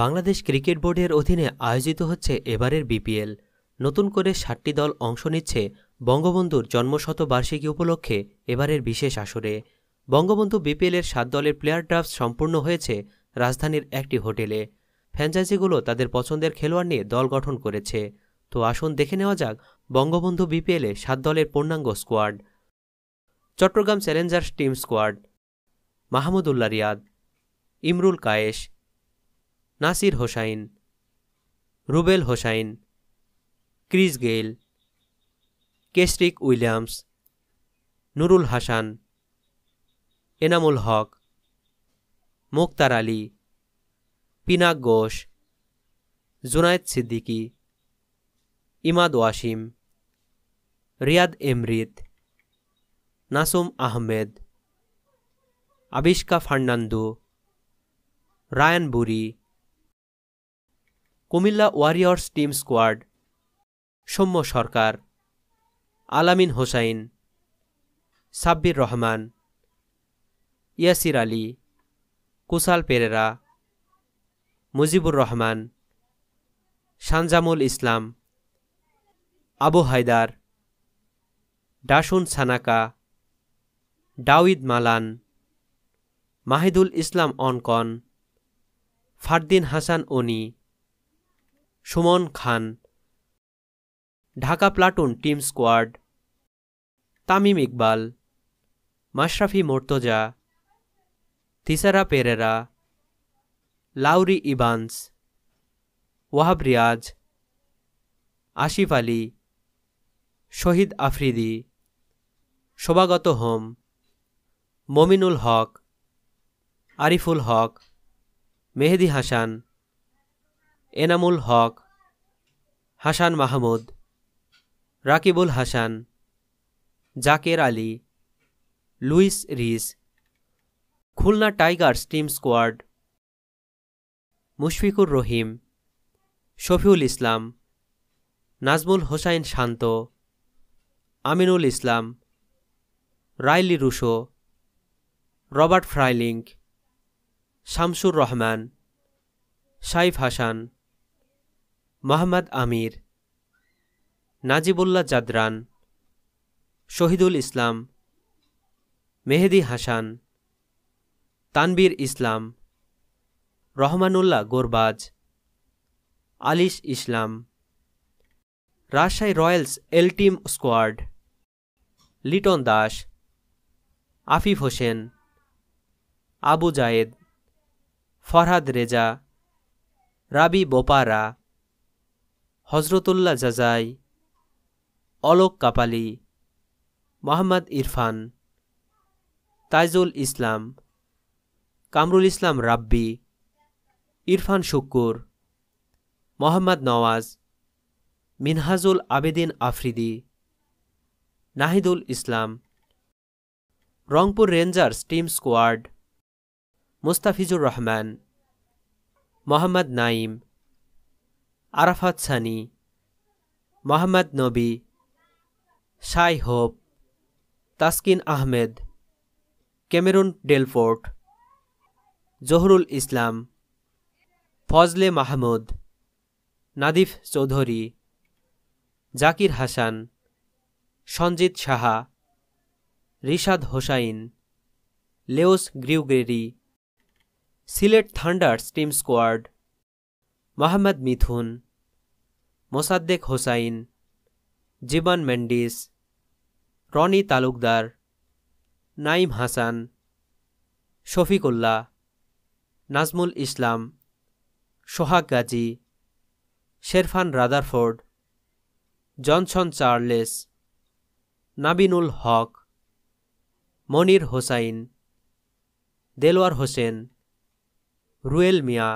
Bangladesh cricket বোর্ডের অধীনে আয়োজিত হচ্ছে এবারের বিপিএল নতুন করে ষাটটি দল অংশ নিচ্ছে বঙ্গবন্ধুর জন্মশতবার্ষিকী উপলক্ষে এবারের বিশেষ আসরে বঙ্গবন্ধু বিপিএলের সাত দলের প্লেয়ার ড্রাফট সম্পূর্ণ হয়েছে রাজধানীর একটি হোটেলে ফ্র্যাঞ্চাইজিগুলো তাদের পছন্দের খেলোয়াড় নিয়ে দল গঠন করেছে তো আসুন দেখে নেওয়া যাক বঙ্গবন্ধু বিপিএলে সাত দলের পূর্ণাঙ্গ squad Chattogram Challengers team squad Mahmudullah Riyad Imrul Kayes Nasir Hossain Rubel Hossain Chris Gayle Kesrick Williams Nurul Hasan Enamul Haque Mukttar Ali Pinak Ghosh Junaid Siddique Imad Wasim Rayad Emrit Nasum Ahmed Avishka Fernando Ryan Burl Cumilla Warriors team squad Soumya Sarkar Alamin Hossain Sabbir Rahman Yasir Ali Kusal Perera Mujibur Rahman Sanjamul Islam Abu Hider Dasun Shanaka Dawid Malan Mahidul Islam Ankon Fardeen Hasan ওনি Sumon Khan Dhaka Platoon team squad Tamim Iqbal Mashrafe Mortaza Thisara Perera Laurie Evans Wahab Riaz Asif Ali Shahid Afridi Shuvagata Hom Mominul Haque Ariful Haque Mehedi Hasan Enamul Haque Hasan Mahmud Rakibul Hasan Zaker Ali Luis Reece Khulna Tigers team squad Mushfiqur Rahim Shafiul Islam Najmul Hossain Shanto Aminul Islam Rilee Rossouw Robert Frylinck Shamsur Rahman Saif Hassan Mohammad Amir Najibullah Zadran Shohidul Islam Mehedi Hasan Tanvir ইসলাম Rahmanullah Gurbaz Alis Islam Rajshahi Royals এলটিম squad Liton Das Afif Hossain Abu Jayed Farhad Reza Ravi Bopara Hazratullah Zazai Alok Kapali Mohammad Irfan Taijul Islam Kamrul Islam Rabbi Irfan Sukkur Mohammad Nawaz Minhajul Abedin Afridi Nahidul Islam Rangpur Rangers team squad Mustafizur Rahman Mohammad Naim Arafat Sunny Mohammad Nabi Shai Hope Taskin Ahmed Cameron Delport Zahurul Islam Fazle Mahmud Nadif Chowdhury Zakir Hasan Sanjit Saha Rishad Hossain Lewis গ্রিউগেরি Sylhet Thunders team squad Mohammad Mithun Mosaddek Hossain Jeevan Mendis Rony Talukdar Naim Hasan Shafiqullah Nazmul Islam Sohag Gazi Sherfane Rutherford Johnson Charles Nabinul Haque Monir Hossain Delwar Hossain Ruel Miah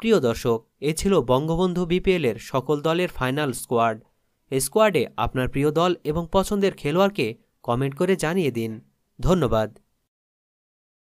প্রিয় দর্শক এ ছিল বঙ্গবন্ধু বিপিএলের সকল দলের final squad এ স্কোয়াডে আপনার প্রিয় দল এবং পছন্দের খেলোয়াড়কে কমেন্ট করে জানিয়ে দিন ধন্যবাদ